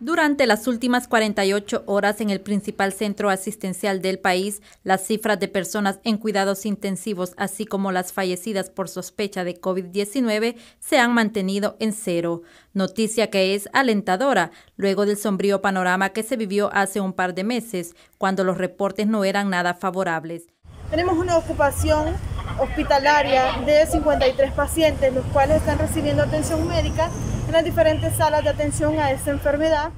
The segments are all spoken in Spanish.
Durante las últimas 48 horas en el principal centro asistencial del país, las cifras de personas en cuidados intensivos, así como las fallecidas por sospecha de COVID-19, se han mantenido en cero, noticia que es alentadora luego del sombrío panorama que se vivió hace un par de meses, cuando los reportes no eran nada favorables. Tenemos una ocupación hospitalaria de 53 pacientes, los cuales están recibiendo atención médica en diferentes salas de atención a esta enfermedad.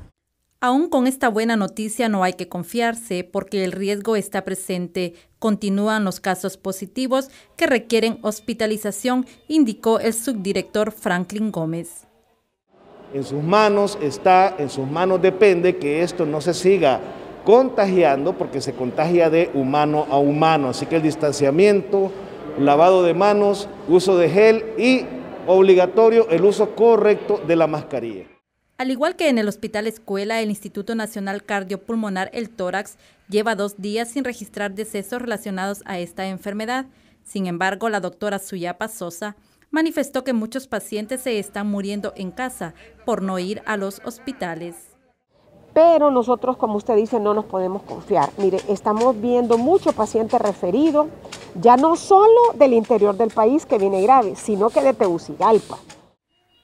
Aún con esta buena noticia no hay que confiarse porque el riesgo está presente. Continúan los casos positivos que requieren hospitalización, indicó el subdirector Franklin Gómez. En sus manos está, en sus manos depende que esto no se siga contagiando porque se contagia de humano a humano. Así que el distanciamiento, lavado de manos, uso de gel y obligatorio el uso correcto de la mascarilla. Al igual que en el Hospital Escuela, el Instituto Nacional Cardiopulmonar El Tórax lleva dos días sin registrar decesos relacionados a esta enfermedad. Sin embargo, la doctora Suyapa Sosa manifestó que muchos pacientes se están muriendo en casa por no ir a los hospitales pero nosotros, como usted dice, no nos podemos confiar. Mire, estamos viendo muchos pacientes referidos, ya no solo del interior del país que viene grave, sino que de Tegucigalpa.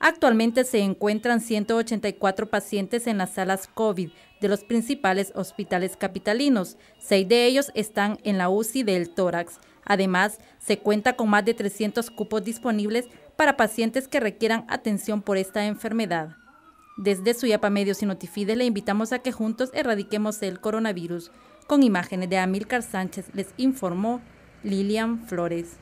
Actualmente se encuentran 184 pacientes en las salas COVID de los principales hospitales capitalinos. Seis de ellos están en la UCI del tórax. Además, se cuenta con más de 300 cupos disponibles para pacientes que requieran atención por esta enfermedad. Desde Suyapa Medios y Notifide le invitamos a que juntos erradiquemos el coronavirus. Con imágenes de Amilcar Sánchez les informó Lilian Flores.